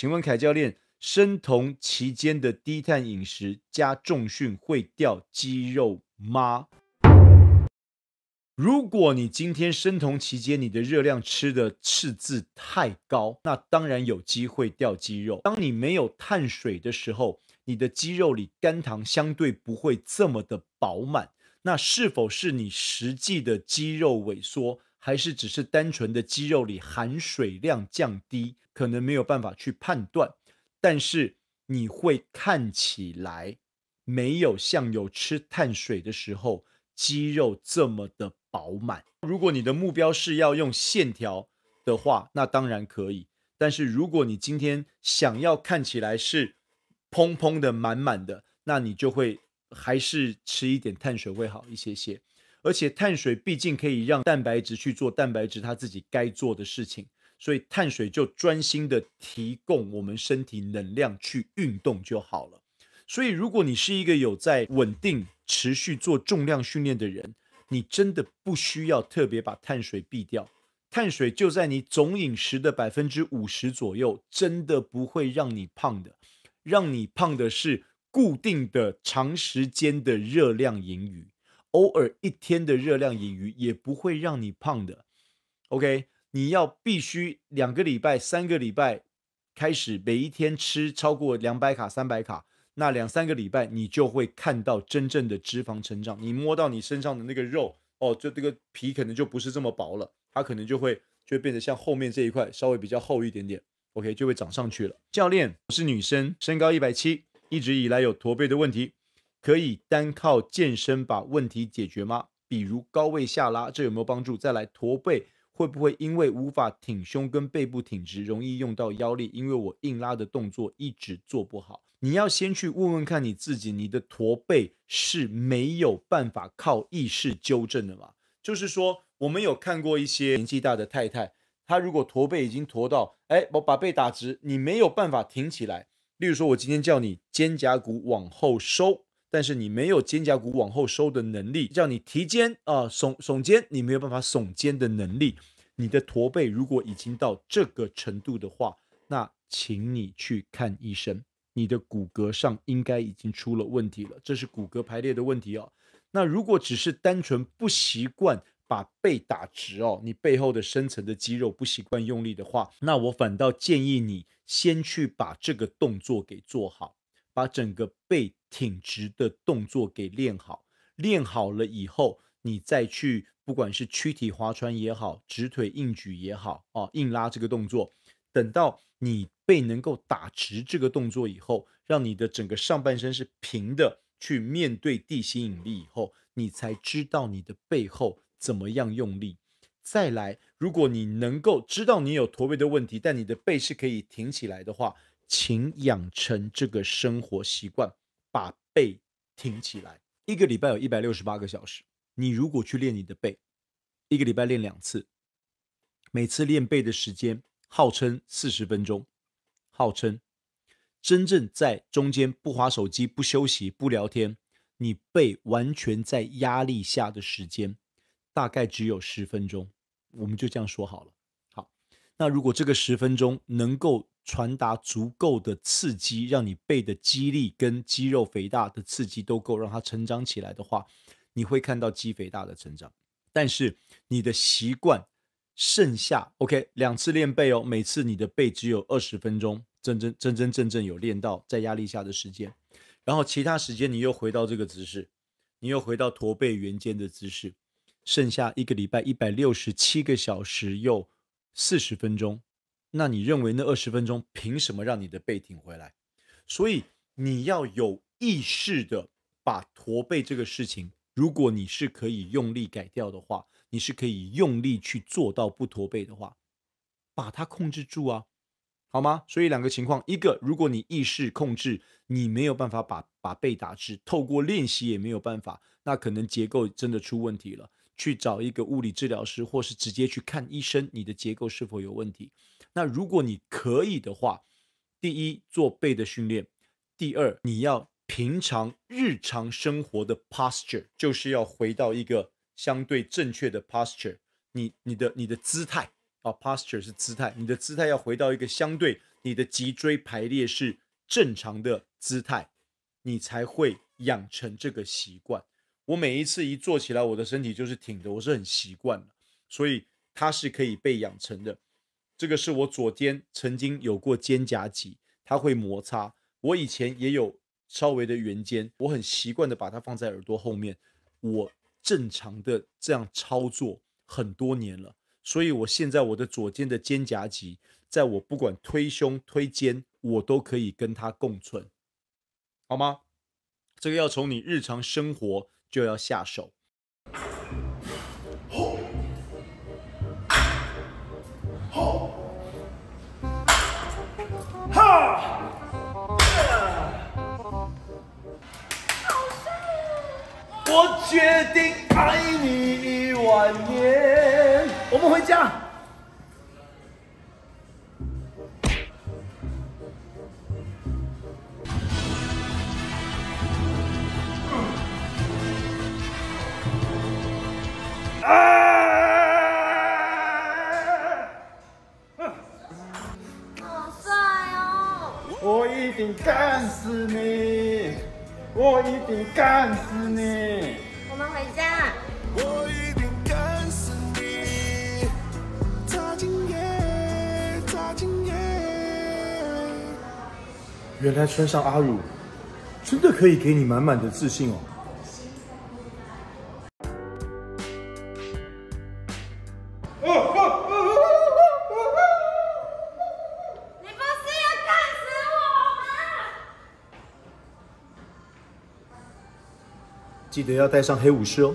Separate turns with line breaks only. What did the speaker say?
请问凯教练，生酮期间的低碳饮食加重训会掉肌肉吗？如果你今天生酮期间你的热量吃的赤字太高，那当然有机会掉肌肉。当你没有碳水的时候，你的肌肉里肝糖相对不会这么的饱满，那是否是你实际的肌肉萎缩？还是只是单纯的肌肉里含水量降低，可能没有办法去判断，但是你会看起来没有像有吃碳水的时候肌肉这么的饱满。如果你的目标是要用线条的话，那当然可以。但是如果你今天想要看起来是蓬蓬的满满的，那你就会还是吃一点碳水会好一些些。而且碳水毕竟可以让蛋白质去做蛋白质它自己该做的事情，所以碳水就专心的提供我们身体能量去运动就好了。所以如果你是一个有在稳定持续做重量训练的人，你真的不需要特别把碳水避掉，碳水就在你总饮食的百分之五十左右，真的不会让你胖的。让你胖的是固定的长时间的热量盈余。偶尔一天的热量盈余也不会让你胖的，OK？你要必须两个礼拜、三个礼拜开始，每一天吃超过两百卡、三百卡，那两三个礼拜你就会看到真正的脂肪成长。你摸到你身上的那个肉，哦，就这个皮可能就不是这么薄了，它可能就会就变得像后面这一块稍微比较厚一点点，OK？就会长上去了。教练，我是女生，身高一百七，一直以来有驼背的问题。可以单靠健身把问题解决吗？比如高位下拉，这有没有帮助？再来驼背，会不会因为无法挺胸跟背部挺直，容易用到腰力？因为我硬拉的动作一直做不好，你要先去问问看你自己，你的驼背是没有办法靠意识纠正的嘛？就是说，我们有看过一些年纪大的太太，她如果驼背已经驼到，哎，我把背打直，你没有办法挺起来。例如说，我今天叫你肩胛骨往后收。但是你没有肩胛骨往后收的能力，让你提肩啊，耸耸肩，你没有办法耸肩的能力。你的驼背如果已经到这个程度的话，那请你去看医生，你的骨骼上应该已经出了问题了，这是骨骼排列的问题哦。那如果只是单纯不习惯把背打直哦，你背后的深层的肌肉不习惯用力的话，那我反倒建议你先去把这个动作给做好。把整个背挺直的动作给练好，练好了以后，你再去不管是躯体划船也好，直腿硬举也好，啊，硬拉这个动作，等到你背能够打直这个动作以后，让你的整个上半身是平的去面对地心引力以后，你才知道你的背后怎么样用力。再来，如果你能够知道你有驼背的问题，但你的背是可以挺起来的话。请养成这个生活习惯，把背挺起来。一个礼拜有一百六十八个小时，你如果去练你的背，一个礼拜练两次，每次练背的时间号称四十分钟，号称真正在中间不划手机、不休息、不聊天，你背完全在压力下的时间大概只有十分钟。我们就这样说好了。那如果这个十分钟能够传达足够的刺激，让你背的肌力跟肌肉肥大的刺激都够，让它成长起来的话，你会看到肌肥大的成长。但是你的习惯剩下 OK 两次练背哦，每次你的背只有二十分钟，真真真真正正有练到在压力下的时间，然后其他时间你又回到这个姿势，你又回到驼背圆肩的姿势，剩下一个礼拜一百六十七个小时又。四十分钟，那你认为那二十分钟凭什么让你的背挺回来？所以你要有意识的把驼背这个事情，如果你是可以用力改掉的话，你是可以用力去做到不驼背的话，把它控制住啊，好吗？所以两个情况，一个如果你意识控制，你没有办法把把背打直，透过练习也没有办法，那可能结构真的出问题了。去找一个物理治疗师，或是直接去看医生，你的结构是否有问题？那如果你可以的话，第一做背的训练，第二你要平常日常生活的 posture，就是要回到一个相对正确的 posture。你你的你的姿态啊，posture 是姿态，你的姿态要回到一个相对你的脊椎排列是正常的姿态，你才会养成这个习惯。我每一次一坐起来，我的身体就是挺的，我是很习惯所以它是可以被养成的。这个是我左肩曾经有过肩胛肌，它会摩擦。我以前也有稍微的圆肩，我很习惯的把它放在耳朵后面，我正常的这样操作很多年了，所以我现在我的左肩的肩胛肌，在我不管推胸推肩，我都可以跟它共存，好吗？这个要从你日常生活。就要下手！吼，吼，哈！我决定爱你一万年。我们回家。啊！好帅哦！我一定干死你！我一定干死你！我们回家。我一定干死你！在今夜，在今夜。原来穿上阿鲁，真的可以给你满满的自信哦。记得要带上黑武士哦。